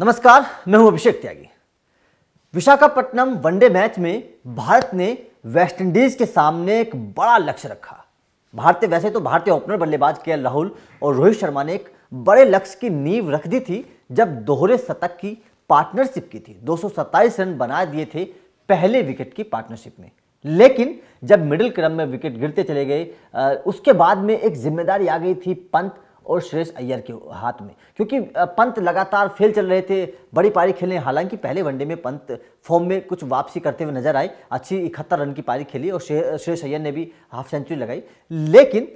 नमस्कार मैं हूं अभिषेक त्यागी विशाखापट्टनम वनडे मैच में भारत ने वेस्टइंडीज के सामने एक बड़ा लक्ष्य रखा भारतीय वैसे तो भारतीय ओपनर बल्लेबाज के राहुल और रोहित शर्मा ने एक बड़े लक्ष्य की नींव रख दी थी जब दोहरे शतक की पार्टनरशिप की थी दो रन बना दिए थे पहले विकेट की पार्टनरशिप में लेकिन जब मिडिल क्रम में विकेट गिरते चले गए उसके बाद में एक जिम्मेदारी आ गई थी पंत और श्रेयस अय्यर के हाथ में क्योंकि पंत लगातार फेल चल रहे थे बड़ी पारी खेलने हालांकि पहले वनडे में पंत फॉर्म में कुछ वापसी करते हुए नजर आए अच्छी इकहत्तर रन की पारी खेली और श्रेयस अय्यर ने भी हाफ सेंचुरी लगाई लेकिन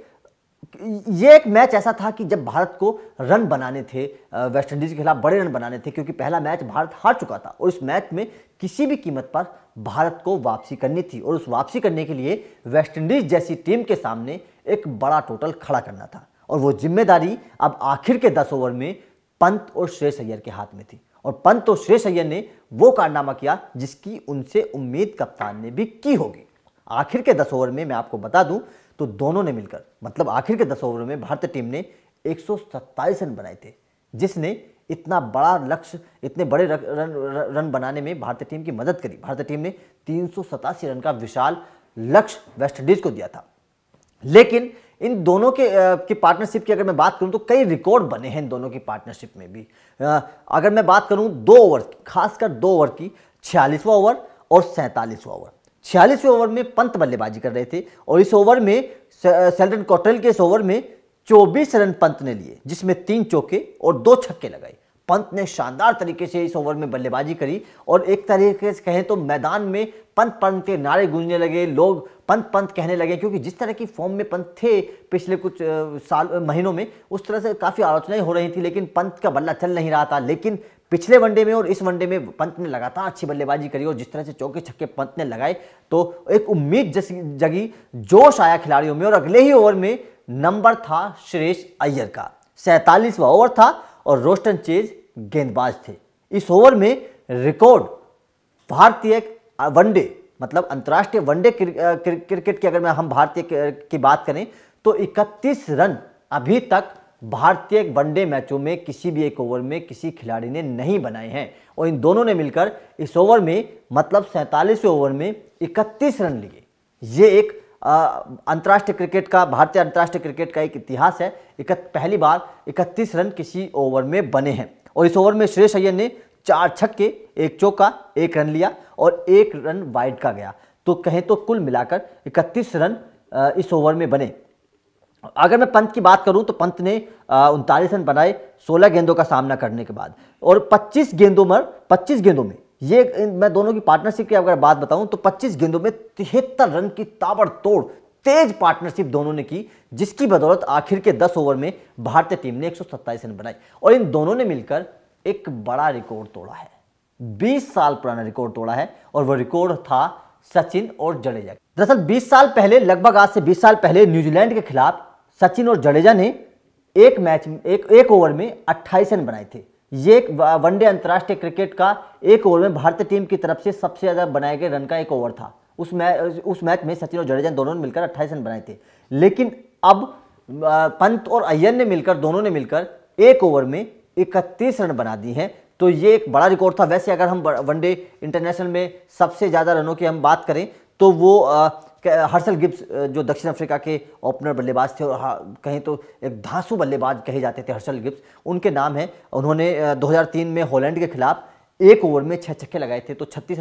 ये एक मैच ऐसा था कि जब भारत को रन बनाने थे वेस्टइंडीज़ के खिलाफ बड़े रन बनाने थे क्योंकि पहला मैच भारत हार चुका था और इस मैच में किसी भी कीमत पर भारत को वापसी करनी थी और उस वापसी करने के लिए वेस्टइंडीज़ जैसी टीम के सामने एक बड़ा टोटल खड़ा करना था और वो जिम्मेदारी अब आखिर के दस ओवर में पंत और श्रेष अय्यर के हाथ में थी और पंत और श्रेयस अय्यर ने वो कारनामा किया जिसकी उनसे उम्मीद कप्तान ने भी की होगी आखिर के दस ओवर में मैं आपको बता दूं तो दोनों ने मिलकर मतलब आखिर के दस ओवर में भारतीय टीम ने एक रन बनाए थे जिसने इतना बड़ा लक्ष्य इतने बड़े रन रन, बनाने में भारतीय टीम की मदद करी भारतीय टीम ने तीन रन का विशाल लक्ष्य वेस्टइंडीज को दिया था लेकिन इन दोनों के की पार्टनरशिप की अगर मैं बात करूं तो कई रिकॉर्ड बने हैं इन दोनों की पार्टनरशिप में भी अगर मैं बात करूं दो ओवर खासकर दो ओवर की छियालीसवा ओवर और सैंतालीसवा ओवर छियालीसवें ओवर में पंत बल्लेबाजी कर रहे थे और इस ओवर में सेल्डन कॉटरल के इस ओवर में 24 रन पंत ने लिए जिसमें तीन चौके और दो छक्के लगाए पंत ने शानदार तरीके से इस ओवर में बल्लेबाजी करी और एक तरीके से कहें तो मैदान में पंत पंत के नारे गूंजने लगे लोग पंत पंत कहने लगे क्योंकि जिस तरह की फॉर्म में पंत थे पिछले कुछ साल महीनों में उस तरह से काफ़ी आलोचनाएं हो रही थी लेकिन पंत का बल्ला चल नहीं रहा था लेकिन पिछले वनडे में और इस वनडे में पंत ने लगातार अच्छी बल्लेबाजी करी और जिस तरह से चौके छक्के पंत ने लगाए तो एक उम्मीद जगी जोश आया खिलाड़ियों में और अगले ही ओवर में नंबर था श्रेष अय्यर का सैंतालीसवा ओवर था और रोस्टन चेज गेंदबाज थे इस ओवर में रिकॉर्ड भारतीय वनडे मतलब अंतर्राष्ट्रीय वनडे क्रिकेट की अगर मैं हम भारतीय की बात करें तो 31 रन अभी तक भारतीय वनडे मैचों में किसी भी एक ओवर में किसी खिलाड़ी ने नहीं बनाए हैं और इन दोनों ने मिलकर इस ओवर में मतलब सैंतालीसवें ओवर में 31 रन लिए ये एक अंतर्राष्ट्रीय क्रिकेट का भारतीय अंतर्राष्ट्रीय क्रिकेट का एक इतिहास है एक पहली बार 31 रन किसी ओवर में बने हैं और इस ओवर में सुरेश अय्यर ने चार छक्के एक चौका एक रन लिया और एक रन वाइड का गया तो कहें तो कुल मिलाकर 31 रन इस ओवर में बने अगर मैं पंत की बात करूं तो पंत ने उनतालीस रन बनाए 16 गेंदों का सामना करने के बाद और 25 गेंदों में 25 गेंदों में ये मैं दोनों की पार्टनरशिप की अगर बात बताऊं तो 25 गेंदों में तिहत्तर रन की ताबड़तोड़ तेज पार्टनरशिप दोनों ने की जिसकी बदौलत आखिर के 10 ओवर में भारतीय टीम ने 127 रन बनाए और इन दोनों ने मिलकर एक बड़ा रिकॉर्ड तोड़ा है 20 साल पुराना रिकॉर्ड तोड़ा है और वह रिकॉर्ड था सचिन और जडेजा दरअसल 20 साल पहले लगभग आज से 20 साल पहले न्यूजीलैंड के खिलाफ सचिन और जडेजा ने एक मैच एक एक ओवर में 28 रन बनाए थे ये वनडे अंतर्राष्ट्रीय क्रिकेट का एक ओवर में भारतीय टीम की तरफ से सबसे ज़्यादा बनाए गए रन का एक ओवर था उस मैच उस मैच में सचिन और जडेजा दोनों ने मिलकर 28 रन बनाए थे लेकिन अब पंत और अय्यर ने मिलकर दोनों ने मिलकर एक ओवर में इकतीस रन बना दिए हैं तो ये एक बड़ा रिकॉर्ड था वैसे अगर हम वनडे इंटरनेशनल में सबसे ज़्यादा रनों की हम बात करें तो वो हर्सल गिब्स जो दक्षिण अफ्रीका के ओपनर बल्लेबाज थे और कहें तो एक धांसू बल्लेबाज कहे जाते थे हर्सल गिब्स उनके नाम हैं उन्होंने 2003 में हॉलैंड के खिलाफ एक ओवर में छः छक्के लगाए थे तो छत्तीस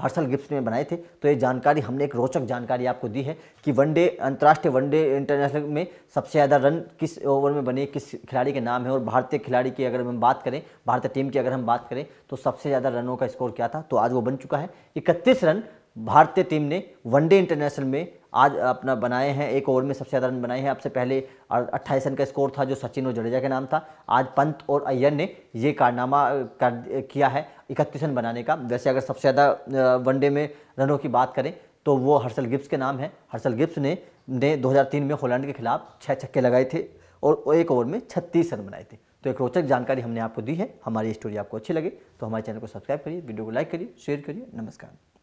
हर्षल गिप्स ने बनाए थे तो ये जानकारी हमने एक रोचक जानकारी आपको दी है कि वनडे अंतर्राष्ट्रीय वनडे इंटरनेशनल में सबसे ज़्यादा रन किस ओवर में बने किस खिलाड़ी के नाम है और भारतीय खिलाड़ी की अगर हम बात करें भारतीय टीम की अगर हम बात करें तो सबसे ज़्यादा रनों का स्कोर क्या था तो आज वो बन चुका है इकतीस रन भारतीय टीम ने वनडे इंटरनेशनल में आज अपना बनाए हैं एक ओवर में सबसे ज़्यादा रन बनाए हैं आपसे पहले अट्ठाईस रन का स्कोर था जो सचिन और जडेजा के नाम था आज पंत और अय्यर ने ये कारनामा कर किया है इकतीस रन बनाने का वैसे अगर सबसे ज़्यादा वनडे में रनों की बात करें तो वो हर्षल गिप्स के नाम है हर्षल गिप्स ने ने 2003 में होलैंड के खिलाफ छः छक्के लगाए थे और एक ओवर में छत्तीस रन बनाए थे तो एक रोचक जानकारी हमने आपको दी है हमारी स्टोरी आपको अच्छी लगे तो हमारे चैनल को सब्सक्राइब करिए वीडियो को लाइक करिए शेयर करिए नमस्कार